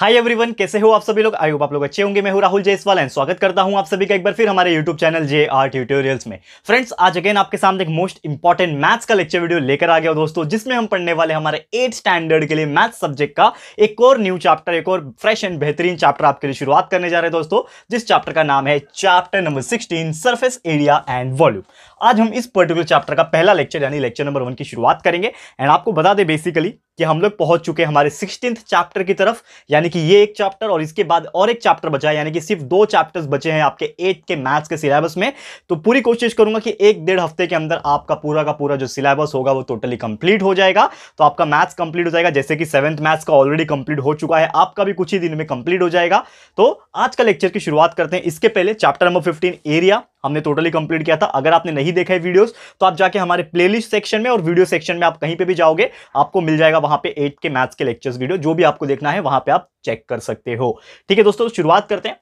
Hi everyone कैसे हो आप सभी लोग आई होप आप लोग अच्छे होंगे मैं हूं राहुल जयसवाल एंड स्वागत करता हूं आप सभी का एक बार फिर हमारे YouTube channel J R tutorials में फ्रेंड्स आज अगेन आपके सामने एक मोस्ट इंपॉर्टेंट मैथ्स का लेक्चर वीडियो लेकर आ गया दोस्तों जिसमें हम पढ़ने वाले हमारे एट स्टैंडर्ड के लिए मैथ्स सब्जेक्ट का एक और न्यू चैप्टर एक और फ्रेश एंड बेहतरीन चैप्टर आपके लिए शुरुआत करने जा रहे हैं दोस्तों जिस चैप्टर का नाम है chapter number sixteen surface area and volume आज हम इस पर्टिकुलर चैप्टर का पहला लेक्चर यानी लेक्चर नंबर वन की शुरुआत करेंगे एंड आपको बता दें बेसिकली कि हम लोग पहुंच चुके हैं हमारे सिक्सटीन चैप्टर की तरफ यानी कि ये एक चैप्टर और इसके बाद और एक चैप्टर बचा है यानी कि सिर्फ दो चैप्टर्स बचे हैं आपके एट के मैथ्स के सिलेबस में तो पूरी कोशिश करूंगा कि एक डेढ़ हफ्ते के अंदर आपका पूरा का पूरा जो सिलेबस होगा वो टोटली कंप्लीट हो जाएगा तो आपका मैथ्स कंप्लीट हो जाएगा जैसे कि सेवन्थ मैथ्स का ऑलरेडी कंप्लीट हो चुका है आपका भी कुछ ही दिन में कंप्लीट हो जाएगा तो आज का लेक्चर की शुरुआत करते हैं इसके पहले चैप्टर नंबर फिफ्टीन एरिया हमने टोटली कंप्लीट किया था अगर आपने नहीं नहीं देखा है वीडियोस तो आप जाके हमारे प्लेलिस्ट सेक्शन में और वीडियो सेक्शन में आप कहीं पे भी जाओगे आपको मिल जाएगा वहां पे एट के मैथ्स के लेक्चर्स वीडियो जो भी आपको देखना है वहां पे आप चेक कर सकते हो ठीक है दोस्तों शुरुआत करते हैं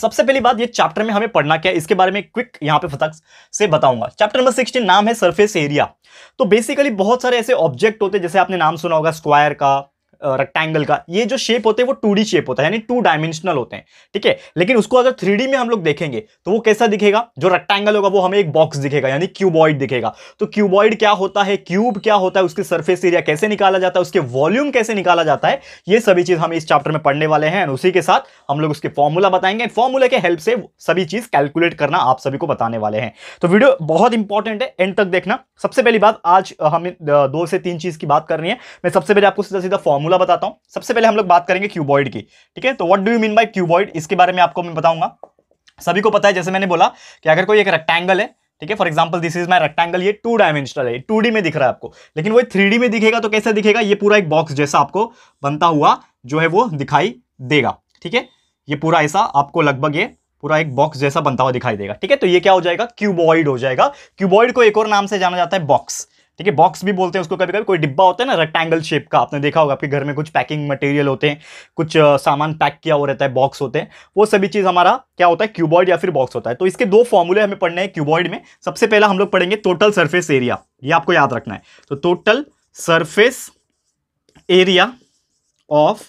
सबसे पहली बात ये चैप्टर में हमें पढ़ना क्या है इसके बारे में क्विक यहां पे फतक से बताऊंगा चैप्टर नंबर सिक्सटीन नाम है सरफेस एरिया तो बेसिकली बहुत सारे ऐसे ऑब्जेक्ट होते हैं जैसे आपने नाम सुना होगा स्क्वायर का रेक्टेंगल का ये जो शेप होते हैं वो टू शेप होता है यानी टू डायमेंशनल होते हैं ठीक है लेकिन उसको अगर थ्री में हम लोग देखेंगे तो वो कैसा दिखेगा जो रेक्टेंगल होगा वो हमें एक बॉक्स दिखेगा यानी क्यूबॉइड दिखेगा तो क्यूबॉइड क्या होता है क्यूब क्या होता है उसके सर्फेस एरिया कैसे निकाला जाता है उसके वॉल्यूम कैसे निकाला जाता है ये सभी चीज़ हम इस चैप्टर में पढ़ने वाले हैं उसी के साथ हम लोग उसके फॉर्मूला बताएंगे फॉर्मूला के हेल्प से सभी चीज़ कैलकुलेट करना आप सभी को बताने वाले हैं तो वीडियो बहुत इंपॉर्टेंट है एंड तक देखना सबसे पहली बात आज हमें दो से तीन चीज़ की बात करनी है मैं सबसे पहले आपको सीधा सीधा फॉर्मूला फॉर्मूला बताता हूं सबसे पहले हम लोग बात करेंगे क्यूबॉइड की ठीक है तो what do you mean by cuboid इसके बारे में आपको मैं बताऊंगा सभी को पता है जैसे मैंने बोला कि अगर कोई एक रेक्टेंगल है ठीक है for example this is my rectangle ये टू डायमेंशनल है टू में दिख रहा है आपको लेकिन वो थ्री में दिखेगा तो कैसे दिखेगा ये पूरा एक बॉक्स जैसा आपको बनता हुआ जो है वो दिखाई देगा ठीक है ये पूरा ऐसा आपको लगभग ये पूरा एक बॉक्स जैसा बनता हुआ दिखाई देगा ठीक है तो ये क्या हो जाएगा क्यूबॉइड हो जाएगा क्यूबॉइड को एक और नाम से जाना जाता है बॉक्स ठीक है बॉक्स भी बोलते हैं उसको कभी कभी कोई डिब्बा होता है ना रेक्टेंगल शेप का आपने देखा होगा आपके घर में कुछ पैकिंग मटेरियल होते हैं कुछ सामान पैक किया हुआ रहता है बॉक्स होते हैं वो सभी चीज़ हमारा क्या होता है क्यूबॉइड या फिर बॉक्स होता है तो इसके दो फॉर्मूले हमें पढ़ने हैं क्यूबॉइड में सबसे पहला हम लोग पढ़ेंगे टोटल सर्फेस एरिया ये आपको याद रखना है तो total surface area of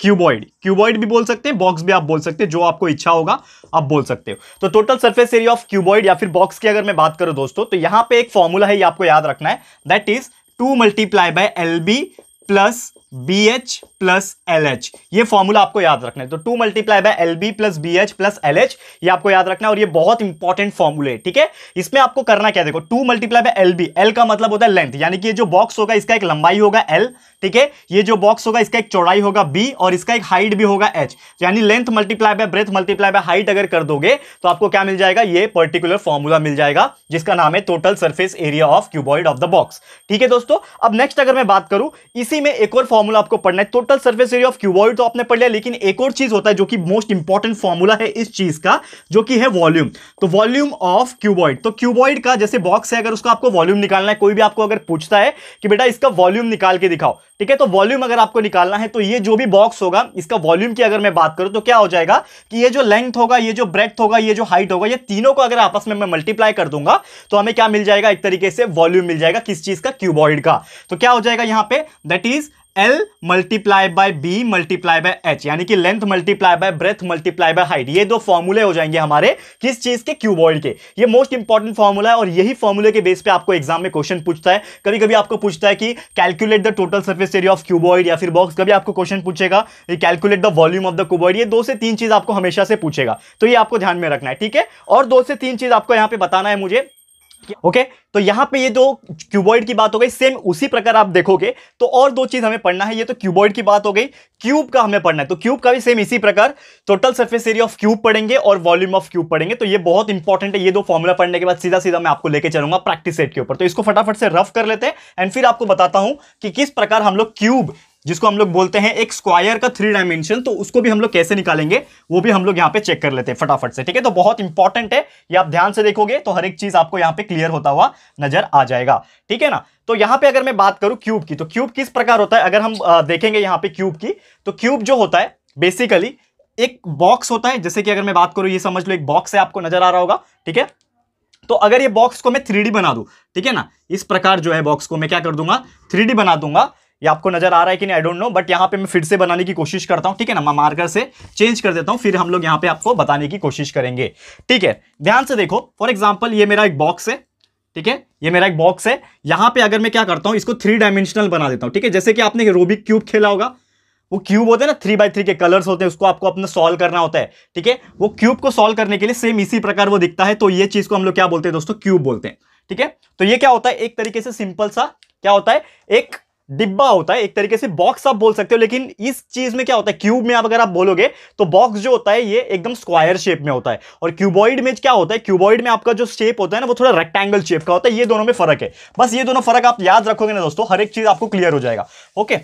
cuboid cuboid भी बोल सकते हैं बॉक्स भी आप बोल सकते हैं जो आपको इच्छा होगा आप बोल सकते हो तो total surface area of cuboid या फिर बॉक्स की अगर मैं बात करूं दोस्तों तो यहां पे एक फॉर्मूला है ये आपको याद रखना है that is two multiply by L B plus B H plus L H ये फॉर्मूला आपको याद रखना है तो two multiply by L B plus B H plus L H ये आपको याद रखना है और ये बहुत इंपॉर्टेंट फॉर्मूला है ठीक है इसमें आपको करना क्या देखो two multiply by L B L का मतलब होता है लेंथ यानी कि ये जो बॉक्स होगा इसका एक लंबाई होगा एल ठीक है ये जो बॉक्स होगा इसका एक चौड़ाई होगा बी और इसका एक हाइट भी होगा एच यानी length multiply by breadth multiply by height अगर कर दोगे तो आपको क्या मिल जाएगा ये पर्टिकुलर फॉर्मूला मिल जाएगा जिसका नाम है total surface area of cuboid of the box ठीक है दोस्तों अब नेक्स्ट अगर मैं बात करूं इसी इसी में एक और फॉर्मूला आपको पढ़ना है total surface area of cuboid तो आपने पढ़ लिया लेकिन एक और चीज होता है जो कि मोस्ट इंपॉर्टेंट फॉर्मूला है इस चीज का जो कि है वॉल्यूम तो वॉल्यूम ऑफ क्यूबॉइड तो क्यूबॉइड का जैसे बॉक्स है अगर उसका आपको वॉल्यूम निकालना है कोई भी आपको अगर पूछता है कि बेटा इसका वॉल्यूम निकाल के दिखाओ ठीक है तो वॉल्यूम अगर आपको निकालना है तो ये जो भी बॉक्स होगा इसका वॉल्यूम की अगर मैं बात करूं तो क्या हो जाएगा कि ये जो लेंथ होगा ये जो ब्रेथ होगा ये जो हाइट होगा ये तीनों को अगर आपस में मैं मल्टीप्लाई कर दूंगा तो हमें क्या मिल जाएगा एक तरीके से वॉल्यूम मिल जाएगा किस चीज का क्यूबॉइड का तो क्या हो जाएगा यहां पर that is L multiply by B multiply by H यानी कि length multiply by breadth multiply by height ये दो फॉर्मूले हो जाएंगे हमारे किस चीज के क्यूबॉइड के ये मोस्ट इंपॉर्टेंट फॉर्मूला है और यही फॉर्मूले के बेस पे आपको एग्जाम में क्वेश्चन पूछता है कभी कभी आपको पूछता है कि calculate the total surface area of cuboid या फिर बॉक्स कभी आपको क्वेश्चन पूछेगा calculate the volume of the cuboid ये दो से तीन चीज आपको हमेशा से पूछेगा तो ये आपको ध्यान में रखना है ठीक है और दो से तीन चीज आपको यहाँ पे बताना है मुझे ओके तो यहां पे ये जो क्यूबॉइड की बात हो गई सेम उसी प्रकार आप देखोगे तो और दो चीज हमें पढ़ना है ये तो क्यूबॉइड की बात हो गई क्यूब का हमें पढ़ना है तो क्यूब का भी सेम इसी प्रकार total surface area of cube पढ़ेंगे और वॉल्यूम ऑफ क्यूब पढ़ेंगे तो ये बहुत इंपॉर्टेंट है ये दो फॉर्मुला पढ़ने के बाद सीधा सीधा मैं आपको लेकर चलूंगा प्रैक्टिस सेट के ऊपर तो इसको फटाफट से रफ कर लेते हैं एंड फिर आपको बताता हूं कि किस प्रकार हम लोग क्यूब जिसको हम लोग बोलते हैं एक स्क्वायर का थ्री डायमेंशन तो उसको भी हम लोग कैसे निकालेंगे वो भी हम लोग यहाँ पे चेक कर लेते हैं फटाफट से ठीक है तो बहुत इंपॉर्टेंट है ये आप ध्यान से देखोगे तो हर एक चीज आपको यहाँ पे क्लियर होता हुआ नजर आ जाएगा ठीक है ना तो यहाँ पे अगर मैं बात करूँ क्यूब की तो क्यूब किस प्रकार होता है अगर हम देखेंगे यहाँ पे क्यूब की तो क्यूब जो होता है बेसिकली एक बॉक्स होता है जैसे कि अगर मैं बात करूँ ये समझ लो एक बॉक्स है आपको नजर आ रहा होगा ठीक है तो अगर ये बॉक्स को मैं थ्री बना दू ठीक है ना इस प्रकार जो है बॉक्स को मैं क्या कर दूंगा थ्री बना दूंगा ये आपको नजर आ रहा है कि नहीं आई डोंट नो बट यहाँ पे मैं फिर से बनाने की कोशिश करता हूँ ठीक है ना मैं मार्कर से चेंज कर देता हूँ फिर हम लोग यहाँ पे आपको बताने की कोशिश करेंगे ठीक है ध्यान से देखो फॉर एग्जाम्पल ये मेरा एक बॉक्स है ठीक है ये मेरा एक बॉक्स है यहाँ पे अगर मैं क्या करता हूँ इसको थ्री डायमेंशनल बना देता हूँ ठीक है जैसे कि आपने रोबिक क्यूब खेला होगा वो क्यूब होते हैं ना थ्री बाई थ्री के कलर्स होते हैं उसको आपको अपना सॉल्व करना होता है ठीक है वो क्यूब को सॉल्व करने के लिए सेम इसी प्रकार वो दिखता है तो ये चीज को हम लोग क्या बोलते हैं दोस्तों क्यूब बोलते हैं ठीक है तो ये क्या होता है एक तरीके से सिंपल सा क्या होता है एक डिब्बा होता है एक तरीके से बॉक्स आप बोल सकते हो लेकिन इस चीज में क्या होता है क्यूब में आप अगर आप बोलोगे तो बॉक्स जो होता है ये एकदम स्क्वायर शेप में होता है और क्यूबॉइड में क्या होता है क्यूबॉइड में आपका जो शेप होता है ना वो थोड़ा रेक्टेंगल शेप का होता है ये दोनों में फर्क है बस ये दोनों फर्क आप याद रखोगे ना दोस्तों हर एक चीज आपको क्लियर हो जाएगा ओके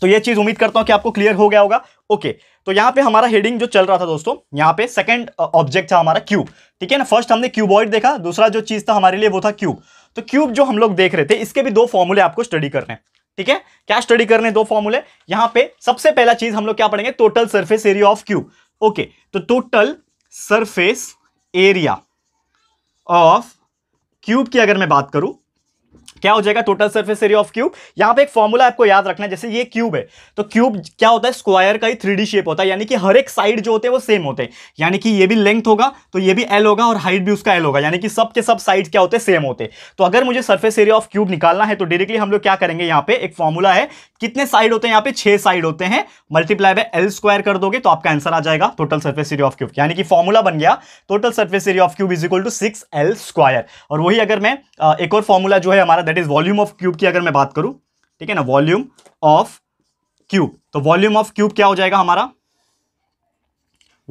तो ये चीज उम्मीद करता हूं कि आपको क्लियर हो गया होगा ओके तो यहाँ पे हमारा हेडिंग जो चल रहा था दोस्तों यहाँ पे सेकंड ऑब्जेक्ट था हमारा क्यूब ठीक है ना फर्स्ट हमने क्यूबॉइड देखा दूसरा जो चीज था हमारे लिए वो था क्यूब तो क्यूब जो हम लोग देख रहे थे इसके भी दो फॉर्मूले आपको स्टडी करने हैं ठीक है क्या स्टडी करने दो फॉर्मूले यहां पे सबसे पहला चीज हम लोग क्या पढ़ेंगे total surface area of cube okay तो total surface area of cube की अगर मैं बात करूं क्या हो जाएगा total surface area of cube यहां पे एक फॉर्मूला आपको याद रखना है जैसे ये क्यूब है तो क्यूब क्या होता है स्क्वायर का ही थ्री शेप होता है यानी कि हर एक साइड जो होते हैं वो सेम होते हैं यानी कि ये भी लेंथ होगा तो ये भी एल होगा और हाइट भी उसका एल होगा यानी कि सब के सब साइड क्या होते हैं सेम होते हैं तो अगर मुझे सर्फेस एरिया ऑफ क्यूब निकालना है तो डायरेक्टली हम लोग क्या करेंगे यहाँ पे एक फॉर्मूला है कितने साइड होते हैं यहाँ पे छह साइड होते हैं मल्टीप्लाई बाय एल स्क्वायर कर दोगे तो आपका आंसर आ जाएगा total surface area of cube यानी कि फॉर्मूला बन गया total surface area of cube is equal to six L square और वही अगर मैं एक और फॉर्मूला जो है हमारा that is volume of cube की अगर मैं बात करूं ठीक है ना वॉल्यूम ऑफ क्यूब तो वॉल्यूम ऑफ क्यूब क्या हो जाएगा हमारा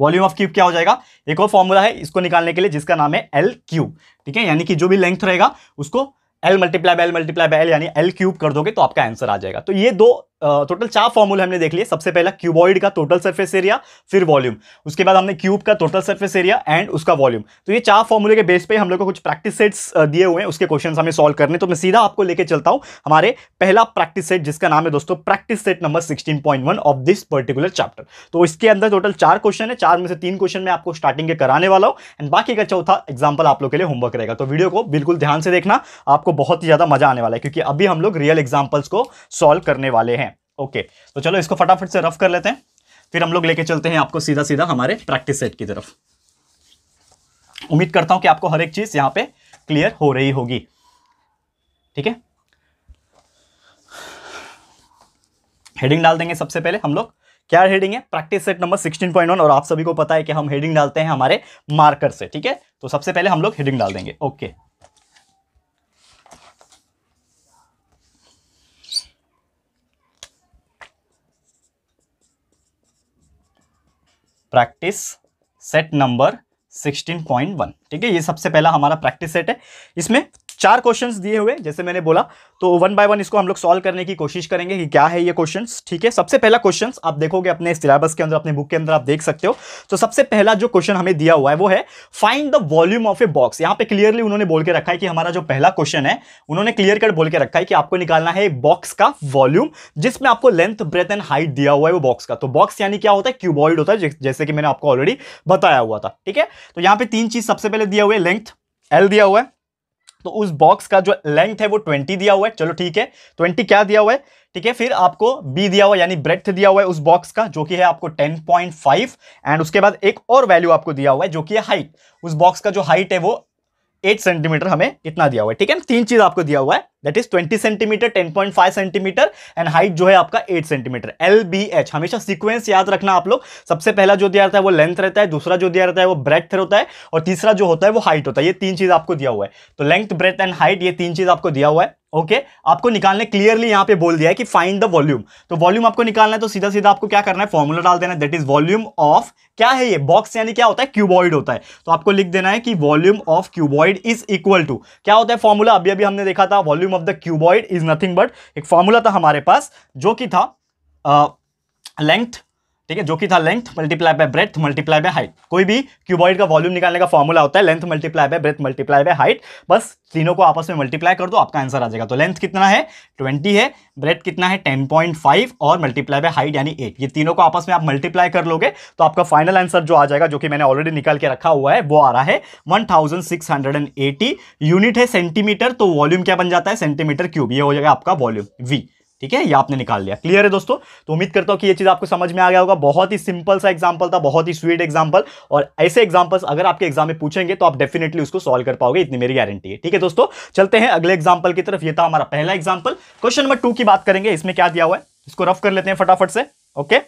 वॉल्यूम ऑफ क्यूब क्या हो जाएगा एक और फॉर्मूला है इसको निकालने के लिए जिसका नाम है एल क्यूब ठीक है यानी कि जो भी लेंथ रहेगा उसको L multiply by L multiply by L यानी एल क्यूब कर दोगे तो आपका आंसर आ जाएगा तो ये दो टोटल चार फॉर्मूले हमने देख लिए सबसे पहला क्यूबॉइड का टोटल सरफेस एरिया फिर वॉल्यूम उसके बाद हमने क्यूब का टोटल सरफेस एरिया एंड उसका वॉल्यूम तो ये चार फॉर्मूले के बेस पे हम लोग को कुछ प्रैक्टिस सेट्स दिए हुए हैं उसके क्वेश्चन हमें सॉल्व करने तो मैं सीधा आपको लेकर चलता हूं हमारे पहला प्रैक्टिस सेट जिसका नाम है दोस्तों practice set number sixteen of this particular chapter तो इसके अंदर टोटल चार क्वेश्चन है चार में से तीन क्वेश्चन में आपको स्टार्टिंग के कराने वाला हूँ एंड बाकी का चौथा एग्जाम्पल आप लोग के लिए होमवर्क रहेगा तो वीडियो को बिल्कुल ध्यान से देखना आपको बहुत ही ज़्यादा मजा आने वाला है क्योंकि अभी हम लोग रियल एग्जाम्पल्स को सॉल्व करने वाले हैं ओके तो चलो इसको फटाफट से रफ कर लेते हैं फिर हम लोग लेके चलते हैं आपको सीधा सीधा हमारे प्रैक्टिस सेट की तरफ उम्मीद करता हूं कि आपको हर एक चीज यहां पे क्लियर हो रही होगी ठीक है हेडिंग डाल देंगे सबसे पहले हम लोग क्या हेडिंग है प्रैक्टिस सेट नंबर 16.1 और आप सभी को पता है कि हम हेडिंग डालते हैं हमारे मार्कर से ठीक है तो सबसे पहले हम लोग हेडिंग डाल देंगे okay okay. Practice set number 16.1 ठीक है ये सबसे पहला हमारा प्रैक्टिस सेट है इसमें चार क्वेश्चंस दिए हुए जैसे मैंने बोला तो वन बाय वन इसको हम लोग सॉल्व करने की कोशिश करेंगे कि क्या है ये क्वेश्चन ठीक है सबसे पहला क्वेश्चन आप देखोगे अपने सिलेबस के अंदर अपने बुक के अंदर आप देख सकते हो तो सबसे पहला जो क्वेश्चन हमें दिया हुआ है वो है find the volume of a box यहाँ पे क्लियरली उन्होंने बोल के रखा है कि हमारा जो पहला क्वेश्चन है उन्होंने क्लियर कट बोल के रखा है कि आपको निकालना है बॉक्स का वॉल्यूम जिसमें आपको लेंथ ब्रेथ एंड हाइट दिया हुआ है वो बॉक्स का तो बॉक्स यानी क्या होता है क्यूबॉइड होता है जैसे कि मैंने आपको ऑलरेडी बताया हुआ था ठीक है तो यहाँ पे तीन चीज सबसे पहले दिया हुआ है लेंथ एल दिया हुआ है तो उस बॉक्स का जो लेंथ है वो ट्वेंटी दिया हुआ है चलो ठीक है ट्वेंटी क्या दिया हुआ है ठीक है फिर आपको बी दिया हुआ यानी ब्रेथ दिया हुआ है उस बॉक्स का जो कि है आपको 10.5 एंड उसके बाद एक और वैल्यू आपको दिया हुआ है जो कि है हाइट उस बॉक्स का जो हाइट है वो एट सेंटीमीटर हमें कितना दिया हुआ है ठीक है तीन चीज आपको दिया हुआ है that is twenty centimetre five centimetre and height जो है आपका eight centimetre L B H हमेशा सीक्वेंस याद रखना आप लोग सबसे पहला जो दिया रहता है वो लेंथ रहता है दूसरा जो दिया रहता है वो ब्रेथ होता है और तीसरा जो होता है वो हाइट होता है ये तीन चीज आपको दिया हुआ है तो लेंथ ब्रेथ एंड हाइट ये तीन चीज आपको दिया हुआ है ओके okay? आपको निकालने क्लियरली यहां पे बोल दिया है कि फाइंड द वॉल्यूम तो वॉल्यूम आपको निकालना है तो सीधा सीधा आपको क्या करना है फॉर्मूला डाल देना दैट इज वॉल्यूम ऑफ क्या है ये बॉक्स यानी क्या होता है क्यूबॉइड होता है तो आपको लिख देना है कि volume of cuboid is equal to क्या होता है फॉर्मूला अभी अभी हमने देखा था volume of the cuboid is nothing but एक फॉर्मूला था हमारे पास जो कि था लेंथ ठीक है जो कि था length multiply by breadth multiply by height कोई भी क्यूबॉइड का वॉल्यूम निकालने का फॉर्मूला होता है length multiply by breadth multiply by height बस तीनों को आपस में मल्टीप्लाई कर दो आपका आंसर आ जाएगा तो लेंथ कितना है 20 है ब्रेथ कितना है 10.5 और मल्टीप्लाई बाय हाइट यानी 8 ये तीनों को आपस में आप मल्टीप्लाई कर लोगे तो आपका फाइनल आंसर जो आ जाएगा जो कि मैंने ऑलरेडी निकाल के रखा हुआ है वो आ रहा है 1680 यूनिट है सेंटीमीटर तो वॉल्यूम क्या बन जाता है सेंटीमीटर क्यूब ये हो जाएगा आपका वॉल्यूम वी ठीक है ये आपने निकाल लिया क्लियर है दोस्तों तो उम्मीद करता हूँ कि ये चीज़ आपको समझ में आ गया होगा बहुत ही सिंपल सा एग्जाम्पल था बहुत ही स्वीट एग्जाम्पल और ऐसे एग्जाम्पल्स अगर आपके एग्जाम में पूछेंगे तो आप डेफिनेटली उसको सॉल्व कर पाओगे इतनी मेरी गारंटी है ठीक है दोस्तों चलते हैं अगले एग्जाम्पल की तरफ ये था हमारा पहला एग्जाम्पल क्वेश्चन नंबर टू की बात करेंगे इसमें क्या दिया हुआ है इसको रफ कर लेते हैं फटाफट से okay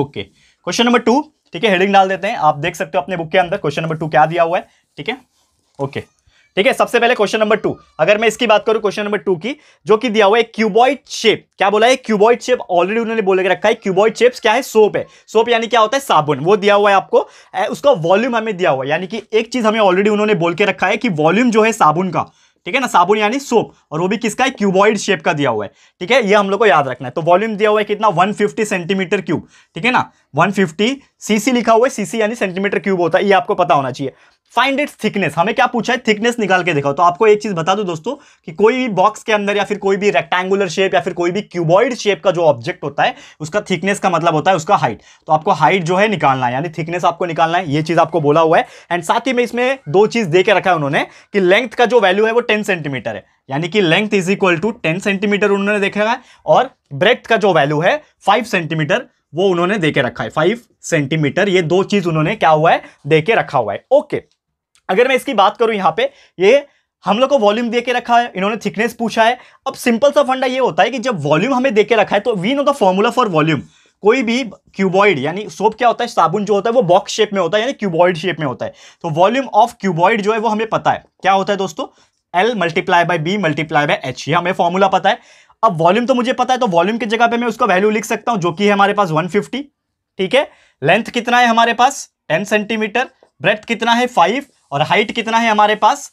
okay question number two ठीक है हेडिंग डाल देते हैं आप देख सकते हो अपने बुक के अंदर क्वेश्चन नंबर टू क्या दिया हुआ है ठीक है ओके ठीक है सबसे पहले क्वेश्चन नंबर टू अगर मैं इसकी बात करूं क्वेश्चन नंबर टू की जो कि दिया हुआ है क्यूबॉइड शेप क्या बोला है क्यूबॉइड शेप ऑलरेडी उन्होंने बोले के रखा है क्यूबॉइड शेप्स क्या है सोप है सोप यानी क्या होता है साबुन वो दिया हुआ है आपको उसका वॉल्यूम हमें दिया हुआ है यानी कि एक चीज हमें ऑलरेडी उन्होंने बोल के रखा है कि वॉल्यूम जो है साबुन का ठीक है ना साबुन यानी सोप और वो भी किसका है क्यूबॉइड शेप का दिया हुआ है ठीक है ये हम लोग को याद रखना है तो वॉल्यूम दिया हुआ है कितना 150 सेंटीमीटर क्यूब ठीक है ना 150 सीसी लिखा हुआ है सीसी यानी सेंटीमीटर क्यूब होता है ये आपको पता होना चाहिए फाइंड इट्स थिकनेस हमें क्या पूछा है थिकनेस निकाल के दिखाओ तो आपको एक चीज बता दो दोस्तों कि कोई भी बॉक्स के अंदर या फिर कोई भी रेक्टेंगुलर शेप या फिर कोई भी क्यूबॉइड शेप का जो ऑब्जेक्ट होता है उसका थिकनेस का मतलब होता है उसका हाइट तो आपको हाइट जो है निकालना है यानी थिकनेस आपको निकालना है ये चीज आपको बोला हुआ है एंड साथ ही में इसमें दो चीज दे के रखा है उन्होंने कि लेंथ का जो वैल्यू है वो टेन सेंटीमीटर है यानी कि length is equal to ten centimetre उन्होंने देखा है और ब्रेथ का जो वैल्यू है फाइव सेंटीमीटर वो उन्होंने दे के रखा है फाइव सेंटीमीटर ये दो चीज उन्होंने क्या हुआ है दे के रखा हुआ है ओके अगर मैं इसकी बात करूँ यहाँ पे ये हम लोग को वॉल्यूम दे के रखा है इन्होंने थिकनेस पूछा है अब सिंपल सा फंडा ये होता है कि जब वॉल्यूम हमें दे के रखा है तो we know the formula for volume कोई भी क्यूबॉइड यानी सोप क्या होता है साबुन जो होता है वो बॉक्स शेप में होता है यानी क्यूबॉइड शेप में होता है तो वॉल्यूम ऑफ क्यूबॉइड जो है वो हमें पता है क्या होता है दोस्तों L multiply by B multiply by H ये हमें फॉर्मूला पता है अब वॉल्यूम तो मुझे पता है तो वॉल्यूम की जगह पर मैं उसका वैल्यू लिख सकता हूँ जो कि है हमारे पास वन ठीक है लेंथ कितना है हमारे पास टेन सेंटीमीटर ब्रेथ कितना है फाइव और हाइट कितना है हमारे पास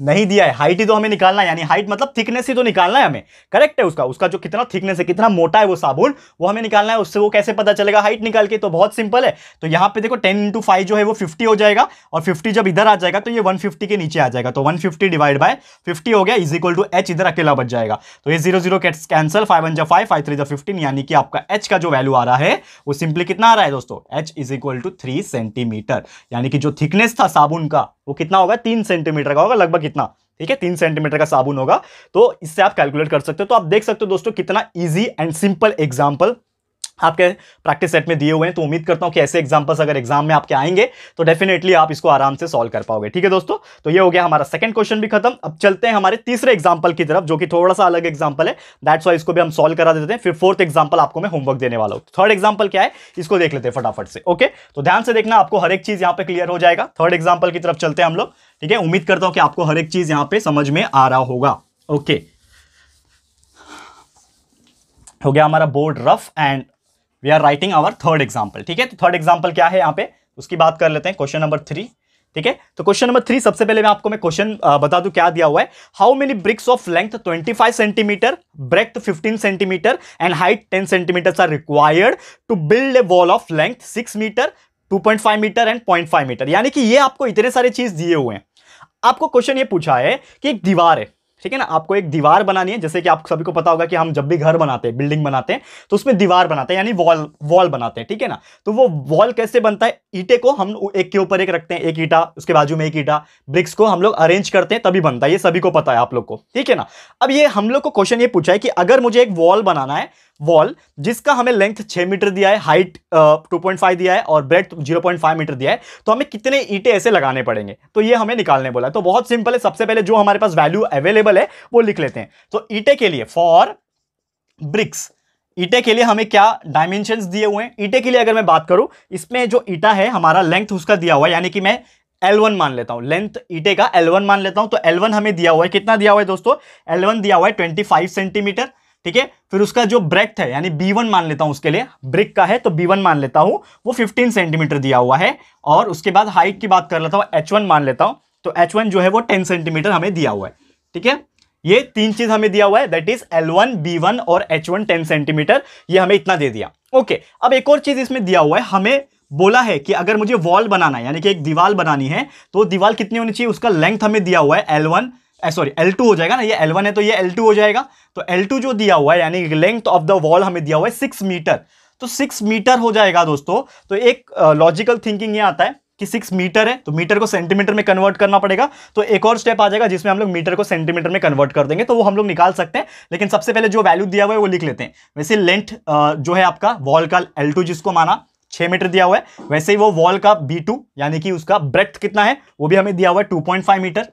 नहीं दिया है हाइट ही तो हमें निकालना है यानी हाइट मतलब थिकनेस ही तो निकालना है हमें करेक्ट है उसका उसका जो कितना थिकनेस है कितना मोटा है वो साबुन वो हमें निकालना है उससे वो कैसे पता चलेगा हाइट निकाल के तो बहुत सिंपल है तो यहाँ पे देखो टेन इंटू फाइव जो है वो फिफ्टी हो जाएगा और फिफ्टी जब इधर आ जाएगा तो ये वन के नीचे आ जाएगा तो one fifty divide by fifty हो गया इज इक्वल टू एच इधर अकेला बच जाएगा तो ये zero zero cancel five one जो फाइव फाइव थ्री जो फिफ्टीन यानी कि आपका एच का जो वैल्यू आ रहा है वो सिंपली कितना आ रहा है दोस्तों H is equal to three centimetre यानी कि जो थिकनेस था साबुन का वो कितना होगा तीन सेंटीमीटर का होगा लगभग कितना ठीक है तीन सेंटीमीटर का साबुन होगा तो इससे आप कैलकुलेट कर सकते हो तो आप देख सकते हो दोस्तों कितना ईजी एंड सिंपल एग्जाम्पल आपके प्रैक्टिस सेट में दिए हुए हैं तो उम्मीद करता हूँ कि ऐसे एग्जाम्पल्स अगर एग्जाम में आपके आएंगे तो डेफिनेटली आप इसको आराम से सॉल्व कर पाओगे ठीक है दोस्तों तो ये हो गया हमारा सेकंड क्वेश्चन भी खत्म अब चलते हैं हमारे तीसरे एग्जाम्पल की तरफ जो कि थोड़ा सा अलग एग्जाम्पल है दैट्स वाई इसको भी हम सॉल्व करा देते हैं फिर फोर्थ एग्जाम्पल आपको मैं होमवर्क देने वाला हूँ थर्ड एग्जाम्पल क्या है इसको देख लेते हैं फटाफट से ओके तो ध्यान से देखना आपको हर एक चीज यहाँ पे क्लियर हो जाएगा थर्ड एग्जाम्पल की तरफ चलते हैं हम लोग ठीक है उम्मीद करता हूँ कि आपको हर एक चीज यहाँ पे समझ में आ रहा होगा ओके हो गया हमारा board rough and we are writing our third example ठीक है तो थर्ड एग्जाम्पल क्या है यहाँ पे उसकी बात कर लेते हैं क्वेश्चन नंबर थ्री ठीक है तो क्वेश्चन नंबर थ्री सबसे पहले मैं आपको मैं क्वेश्चन बता दूं क्या दिया हुआ है how many bricks of length 25 centimetre breadth 15 centimetre and height 10 centimetre are required to build a wall of length 6 metre 2.5 metre and 0.5 metre यानी कि ये आपको इतने सारे चीज दिए हुए हैं आपको क्वेश्चन ये पूछा है कि एक दीवार है ठीक है ना आपको एक दीवार बनानी है जैसे कि आप सभी को पता होगा कि हम जब भी घर बनाते हैं बिल्डिंग बनाते हैं तो उसमें दीवार बनाते हैं यानी वॉल वॉल बनाते हैं ठीक है ना तो वो वॉल कैसे बनता है ईटे को हम एक के ऊपर एक रखते हैं एक ईटा उसके बाजू में एक ईटा ब्रिक्स को हम लोग अरेंज करते हैं तभी बनता है ये सभी को पता है आप लोग को ठीक है ना अब ये हम लोग को क्वेश्चन ये पूछा है कि अगर मुझे एक वॉल बनाना है वॉल जिसका हमें लेंथ छह मीटर दिया है हाइट टू पॉइंट फाइव दिया है और breadth zero point five metre दिया है तो हमें कितने ईटे ऐसे लगाने पड़ेंगे तो ये हमें निकालने बोला तो बहुत सिंपल है सबसे पहले जो हमारे पास वैल्यू अवेलेबल है वो लिख लेते हैं तो ईटे के लिए फॉर ब्रिक्स ईटे के लिए हमें क्या डायमेंशन दिए हुए हैं ईटे के लिए अगर मैं बात करूं इसमें जो ईटा है हमारा लेंथ उसका दिया हुआ है यानी कि मैं L1 मान लेता हूं लेंथ ईटे का L1 मान लेता हूं तो L1 हमें दिया हुआ है कितना दिया हुआ है दोस्तों L1 दिया हुआ है 25 सेंटीमीटर ठीक है फिर उसका जो ब्रेथ है यानी बी वन मान लेता हूं उसके लिए ब्रिक का है तो बी वन मान लेता हूं वो फिफ्टीन सेंटीमीटर दिया हुआ है और उसके बाद हाइट की बात कर लेता हूं एच वन मान लेता हूं तो एच वन जो है वो टेन सेंटीमीटर हमें दिया हुआ है ठीक है ये तीन चीज हमें दिया हुआ है that is L one B one और एच वन टेन सेंटीमीटर ये हमें इतना दे दिया ओके अब एक और चीज इसमें दिया हुआ है हमें बोला है कि अगर मुझे वॉल बनाना है यानी कि एक दीवार बनानी है तो दीवार कितनी होनी चाहिए उसका लेंथ हमें दिया हुआ है L one sorry eh, L2 हो जाएगा ना ये L1 है तो ये L2 हो जाएगा तो L2 जो दिया हुआ है यानी लेंथ ऑफ द वॉल हमें दिया हुआ है सिक्स मीटर तो सिक्स मीटर हो जाएगा दोस्तों तो एक लॉजिकल थिंकिंग ये आता है कि सिक्स मीटर है तो मीटर को सेंटीमीटर में कन्वर्ट करना पड़ेगा तो एक और स्टेप आ जाएगा जिसमें हम लोग मीटर को सेंटीमीटर में कन्वर्ट कर देंगे तो वो हम लोग निकाल सकते हैं लेकिन सबसे पहले जो वैल्यू दिया हुआ है वो लिख लेते हैं वैसे लेंथ जो है आपका वॉल का एल जिसको माना छह मीटर दिया हुआ है वैसे ही वो वॉल का बी यानी कि उसका ब्रेथ कितना है वो भी हमें दिया हुआ है टू मीटर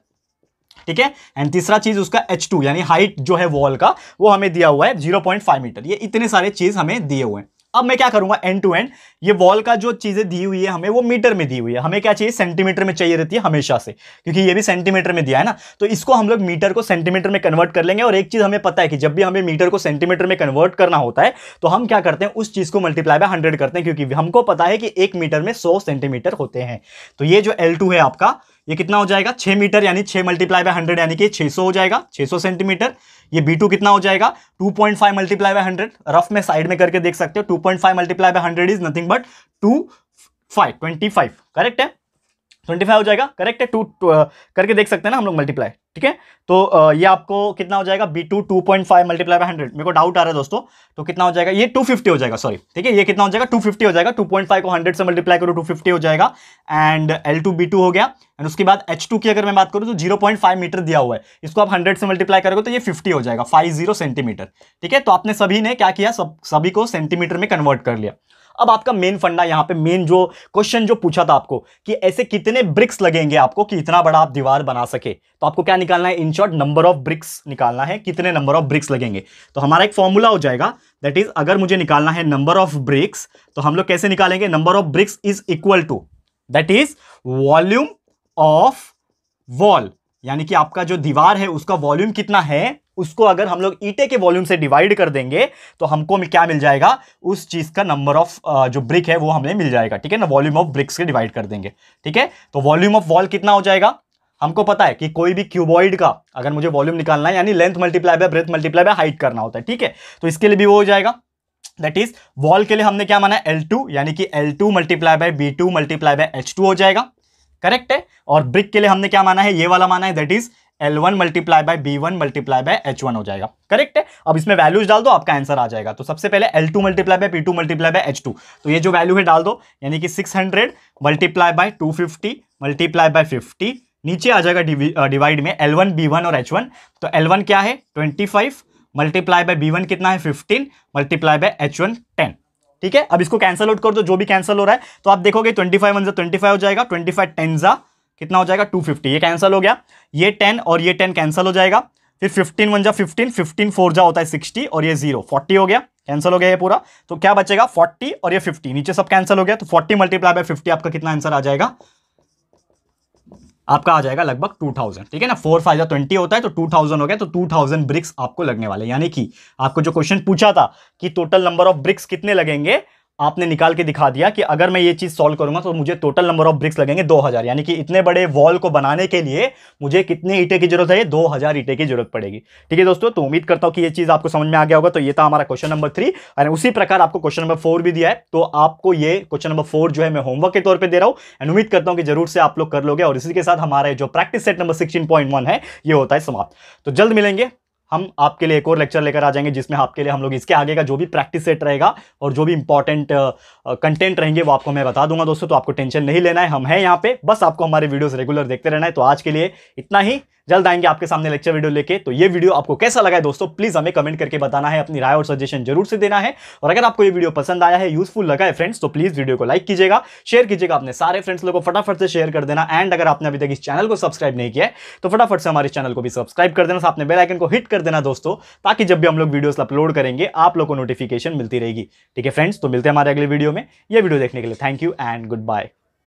ठीक है एंड तीसरा चीज उसका एच टू यानी हाइट जो है वॉल का वो हमें दिया हुआ है जीरो पॉइंट फाइव मीटर ये इतने सारे चीज हमें दिए हुए हैं अब मैं क्या करूंगा एंड टू एंड ये वॉल का जो चीज़ें दी हुई है हमें वो मीटर में दी हुई है हमें क्या चाहिए सेंटीमीटर में चाहिए रहती है हमेशा से क्योंकि ये भी सेंटीमीटर में दिया है ना तो इसको हम लोग मीटर को सेंटीमीटर में कन्वर्ट कर लेंगे और एक चीज़ हमें पता है कि जब भी हमें मीटर को सेंटीमीटर में कन्वर्ट करना होता है तो हम क्या करते हैं उस चीज़ को मल्टीप्लाई बाय हंड्रेड करते हैं क्योंकि हमको पता है कि एक मीटर में सौ सेंटीमीटर होते हैं तो ये जो एल है आपका ये कितना हो जाएगा छह मीटर यानी छह मल्टीप्लाई बाय हंड्रेड यानी कि छह सौ हो जाएगा छह सौ सेंटीमीटर ये बी टू कितना हो जाएगा two point five multiply by hundred rough में साइड में करके देख सकते हो two point five multiply by hundred is nothing but two five twenty five correct है ट्वेंटी फाइव हो जाएगा करेक्ट है टू uh, करके देख सकते हैं ना हम लोग मल्टीप्लाई ठीक है तो uh, ये आपको कितना हो जाएगा B two two point five multiply by hundred मेरे को डाउट आ रहा है दोस्तों तो कितना हो जाएगा ये टू फिफ्टी हो जाएगा सॉरी ठीक है ये कितना हो जाएगा टू फिफ्टी हो जाएगा टू पॉइंट फाइव को हंड्रेड से मल्टीप्लाई करो टू फिफ्टी हो जाएगा and L two B two हो गया एंड उसके बाद एच टू की अगर मैं बात करूँ तो जीरो पॉइंट फाइव मीटर दिया हुआ है इसको आप हंड्रेड से मल्टीप्लाई करोगे तो ये फिफ्टी हो जाएगा फाइव जीरो सेंटीमीटर ठीक है तो आपने सभी ने क्या किया सब सभी को सेंटीमीटर में कन्वर्ट कर लिया अब आपका मेन फंडा यहाँ पे मेन जो क्वेश्चन जो पूछा था आपको कि ऐसे कितने ब्रिक्स लगेंगे आपको कि इतना बड़ा आप दीवार बना सके तो आपको क्या निकालना है in short number of bricks निकालना है कितने नंबर ऑफ ब्रिक्स लगेंगे तो हमारा एक फॉर्मूला हो जाएगा दैट इज अगर मुझे निकालना है नंबर ऑफ ब्रिक्स तो हम लोग कैसे निकालेंगे number of bricks is equal to that is volume of wall यानी कि आपका जो दीवार है उसका वॉल्यूम कितना है उसको अगर हम लोग ईटे के वॉल्यूम से डिवाइड कर देंगे तो हमको क्या मिल जाएगा उस चीज़ का नंबर ऑफ जो ब्रिक है वो हमें मिल जाएगा ठीक है ना वॉल्यूम ऑफ ब्रिक्स के डिवाइड कर देंगे ठीक है तो वॉल्यूम ऑफ वॉल कितना हो जाएगा हमको पता है कि कोई भी क्यूबॉइड का अगर मुझे वॉल्यूम निकालना है यानी length multiply by breadth multiply by height करना होता है ठीक है तो इसके लिए भी वो हो जाएगा दैट इज वॉल के लिए हमने क्या माना है टू यानी कि L two multiply by B two multiply by H हो जाएगा करेक्ट है और ब्रिक के लिए हमने क्या माना है ये वाला माना है that is L one multiply by B one multiply by H one हो जाएगा करेक्ट है अब इसमें वैल्यूज डाल दो आपका आंसर आ जाएगा तो सबसे पहले L two multiply by P two multiply by H two तो ये जो वैल्यू है डाल दो यानी कि six hundred multiply by two fifty multiply by fifty नीचे आ जाएगा डिवाइड में एल वन बी वन और एच वन तो एल वन क्या है twenty five multiply by B one कितना है fifteen multiply by H one ten ठीक है अब इसको कैंसिल आउट कर दो जो भी कैंसिल हो रहा है तो आप देखोगे twenty five one twenty five हो जाएगा ट्वेंटी फाइव टेन जा कितना हो जाएगा 250 ये कैंसिल हो गया ये 10 और ये 10 कैंसिल हो जाएगा फिर 15 वन जा फिफ्टीन फिफ्टीन फोर जा होता है 60 और ये जीरो 40 हो गया कैंसिल हो गया ये पूरा तो क्या बचेगा 40 और ये 50 नीचे सब कैंसिल हो गया तो 40 मल्टीप्लाई बाय 50 आपका कितना आंसर आ जाएगा आपका आ जाएगा लगभग 2000 ठीक है ना फोर फाइव ट्वेंटी होता है तो 2000 हो गया तो 2000 ब्रिक्स आपको लगने वाले यानी कि आपको जो क्वेश्चन पूछा था कि टोटल नंबर ऑफ ब्रिक्स कितने लगेंगे आपने निकाल के दिखा दिया कि अगर मैं ये चीज़ सॉल्व करूंगा तो मुझे टोटल नंबर ऑफ ब्रिक्स लगेंगे 2000 यानी कि इतने बड़े वॉल को बनाने के लिए मुझे कितने ईटे की जरूरत है 2000 ईटे की जरूरत पड़ेगी ठीक है दोस्तों तो उम्मीद करता हूँ कि ये चीज़ आपको समझ में आ गया होगा तो ये था हमारा क्वेश्चन नंबर थ्री एंड उसी प्रकार आपको क्वेश्चन नंबर फोर भी दिया है तो आपको ये क्वेश्चन नंबर फोर जो है मैं होमवर्क के तौर पर दे रहा हूँ एंड उम्मीद करता हूँ कि जरूर से आप लोग कर लोगे और इसी के साथ हमारा जो प्रैक्टिस सेट नंबर सिक्सटीन है ये होता है समाप्त तो जल्द मिलेंगे हम आपके लिए एक और लेक्चर लेकर आ जाएंगे जिसमें आपके लिए हम लोग इसके आगे का जो भी प्रैक्टिस सेट रहेगा और जो भी इंपॉर्टेंट कंटेंट रहेंगे वो आपको मैं बता दूंगा दोस्तों तो आपको टेंशन नहीं लेना है हम हैं यहाँ पे बस आपको हमारे वीडियोस रेगुलर देखते रहना है तो आज के लिए इतना ही जल्द आएंगे आपके सामने लेक्चर वीडियो लेके तो ये वीडियो आपको कैसा लगा है दोस्तों प्लीज हमें कमेंट करके बताना है अपनी राय और सजेशन जरूर से देना है और अगर आपको ये वीडियो पसंद आया है यूजफुल लगा है फ्रेंड्स तो प्लीज वीडियो को लाइक कीजिएगा शेयर कीजिएगा अपने सारे फ्रेंड्स लोग को फटाफट से शेयर कर देना एंड अगर आपने अभी तक इस चैनल को सब्सक्राइब नहीं किया तो फटाफट से हमारे चैनल को भी सब्सक्राइब कर देना साथ बेलाइकन को हिट कर देना दोस्तों ताकि जब भी हम लोग वीडियोज अपलोड करेंगे आप लोग को नोटिफिकेशन मिलती रहेगी ठीक है फ्रेंड्स तो मिलते हैं हमारे अगले वीडियो में ये वीडियो देखने के लिए thank you and good bye